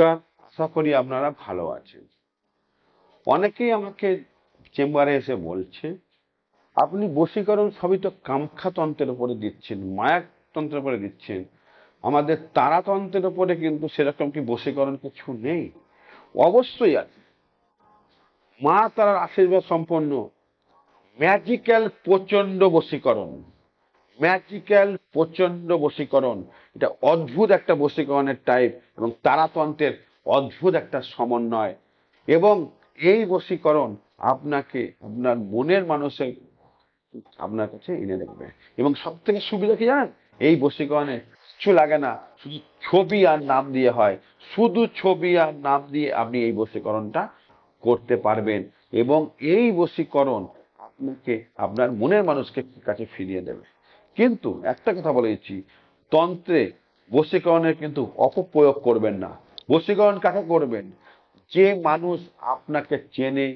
নমস্কার আশা করি আপনারা ভালো আছেন অনেকেই আমাকে চেম্বারে এসে বলছে আপনি বশীকরণ সবই তো কামখাতন্ত্রের উপরে দিচ্ছেন মায়াতন্ত্রের উপরে দিচ্ছেন আমাদের তারাতন্ত্রের উপরে কিন্তু সেরকম কি বশীকরণ কিছু নেই অবশ্যই আছে মা তারার আশীর্বাদ সম্পন্ন ম্যাজিক্যাল প্রচণ্ড বশীকরণ ম্যাজিক্যাল প্রচণ্ড বশীকরণ এটা অদ্ভুত একটা বশীকরণের টাইপ এবং তারাতন্ত্রের অদ্ভুত একটা সমন্বয় এবং এই বশীকরণ আপনাকে আপনার মনের মানুষের আপনার কাছে এনে দেখবে এবং সব থেকে সুবিধা কি জানেন এই বশীকরণে কিছু লাগে না শুধু ছবি আর নাম দিয়ে হয় শুধু ছবি আর নাম দিয়ে আপনি এই বশীকরণটা করতে পারবেন এবং এই বশীকরণ আপনাকে আপনার মনের মানুষকে কাছে ফিরিয়ে দেবে কিন্তু একটা কথা বলে দিচ্ছি তন্ত্রে বশীকরণের কিন্তু অপপ্রয়োগ করবেন না বশীকরণ কাকে করবেন যে মানুষ আপনাকে চেনে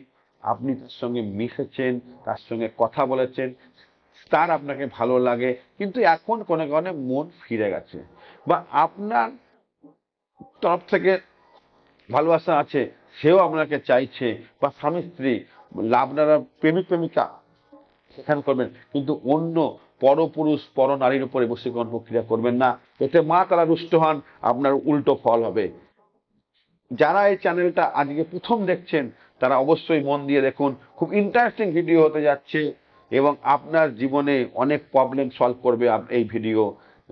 আপনি তার সঙ্গে মিশেছেন তার সঙ্গে কথা বলেছেন তার আপনাকে ভালো লাগে কিন্তু এখন কোনো কারণে মন ফিরে গেছে বা আপনার তরফ থেকে ভালোবাসা আছে সেও আপনাকে চাইছে বা স্বামী স্ত্রী আপনারা প্রেমিক প্রেমিকা সেখানে করবেন কিন্তু অন্য পরপুরুষ পর নারীর উপরে বশীকরণ প্রক্রিয়া করবেন না এতে মা তারা রুষ্ট হন আপনার উল্টো ফল হবে যারা এই চ্যানেলটা আজকে প্রথম দেখছেন তারা অবশ্যই মন দিয়ে দেখুন খুব ইন্টারেস্টিং ভিডিও হতে যাচ্ছে এবং আপনার জীবনে অনেক প্রবলেম সলভ করবে এই ভিডিও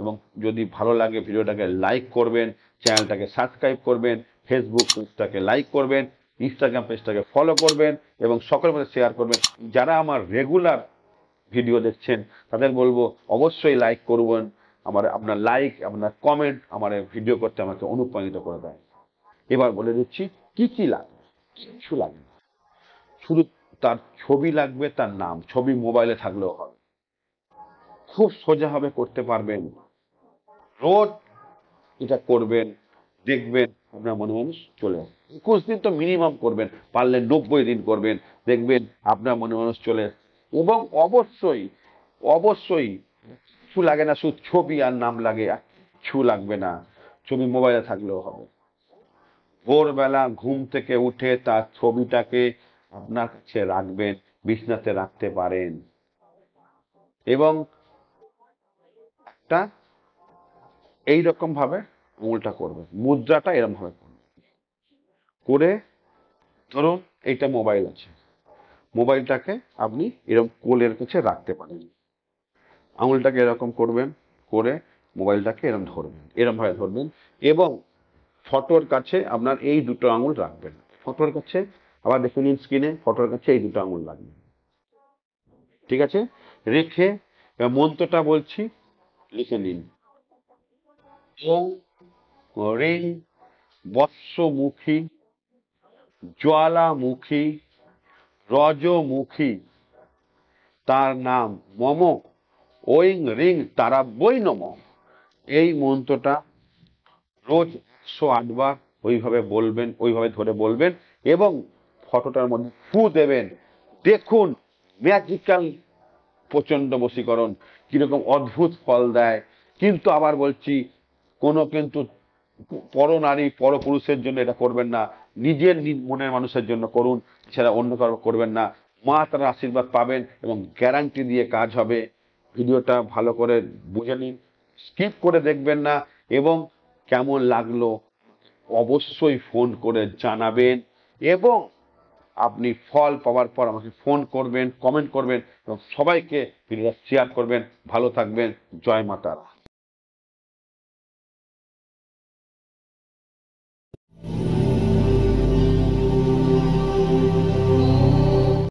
এবং যদি ভালো লাগে ভিডিওটাকে লাইক করবেন চ্যানেলটাকে সাবস্ক্রাইব করবেন ফেসবুক পেজটাকে লাইক করবেন ইনস্টাগ্রাম পেজটাকে ফলো করবেন এবং সকলের মধ্যে শেয়ার করবেন যারা আমার রেগুলার ভিডিও দেখছেন তাদের বলবো অবশ্যই লাইক করবেন আমার আপনার লাইক আপনার কমেন্ট আমার ভিডিও করতে আমাকে অনুপ্রাণিত করে দেয় এবার বলে দিচ্ছি কি কি লাগবে কিছু লাগবে শুধু তার ছবি লাগবে তার নাম ছবি মোবাইলে থাকলেও হবে খুব সোজাভাবে করতে পারবেন রোজ এটা করবেন দেখবেন আপনার মনে মানুষ চলে একুশ দিন তো মিনিমাম করবেন পারলে নব্বই দিন করবেন দেখবেন আপনার মনে মানুষ চলে এবং অবশ্যই অবশ্যই ছু লাগে না শুধু ছবি আর নাম লাগে ছু লাগবে না ছবি মোবাইলে থাকলেও হবে ভোরবেলা ঘুম থেকে উঠে তার ছবিটাকে আপনার কাছে রাখবেন বিছনাতে রাখতে পারেন এবং একটা এইরকম ভাবে আঙুলটা করবে মুদ্রাটা এরকমভাবে ভাবে করবে করে ধরুন এইটা মোবাইল আছে মোবাইলটাকে আপনি এরকম কোলের কাছে রাখতে পারেন আঙুলটাকে এরকম করবেন করে মোবাইলটাকে এরম ধরবেন এরমভাবে ধরবেন এবং ফটোর কাছে আপনার এই দুটো আঙুল রাখবেন ফটোর কাছে আবার দেখে নিন স্ক্রিনে ফটোর কাছে এই দুটো আঙুল রাখবেন ঠিক আছে রেখে মন্ত্রটা বলছি লিখে নিন ওং রেং বৎসমুখী জ্বালামুখী রজমুখী তার নাম মম ওইং রিং তারা বই নম এই মন্ত্রটা রোজ একশো আটবার ওইভাবে বলবেন ওইভাবে ধরে বলবেন এবং ফটোটার মধ্যে ফু দেবেন দেখুন ম্যাজিক্যাল প্রচণ্ড বশীকরণ কীরকম অদ্ভুত ফল দেয় কিন্তু আবার বলছি কোনো কিন্তু পরনারী পরপুরুষের জন্য এটা করবেন না নিজের মনের মানুষের জন্য করুন সেটা অন্য কারো করবেন না মা তার আশীর্বাদ পাবেন এবং গ্যারান্টি দিয়ে কাজ হবে ভিডিওটা ভালো করে বুঝে নিন স্কিপ করে দেখবেন না এবং কেমন লাগলো অবশ্যই ফোন করে জানাবেন এবং আপনি ফল পাওয়ার পর আমাকে ফোন করবেন কমেন্ট করবেন এবং সবাইকে ভিডিওটা শেয়ার করবেন ভালো থাকবেন জয় মাতারা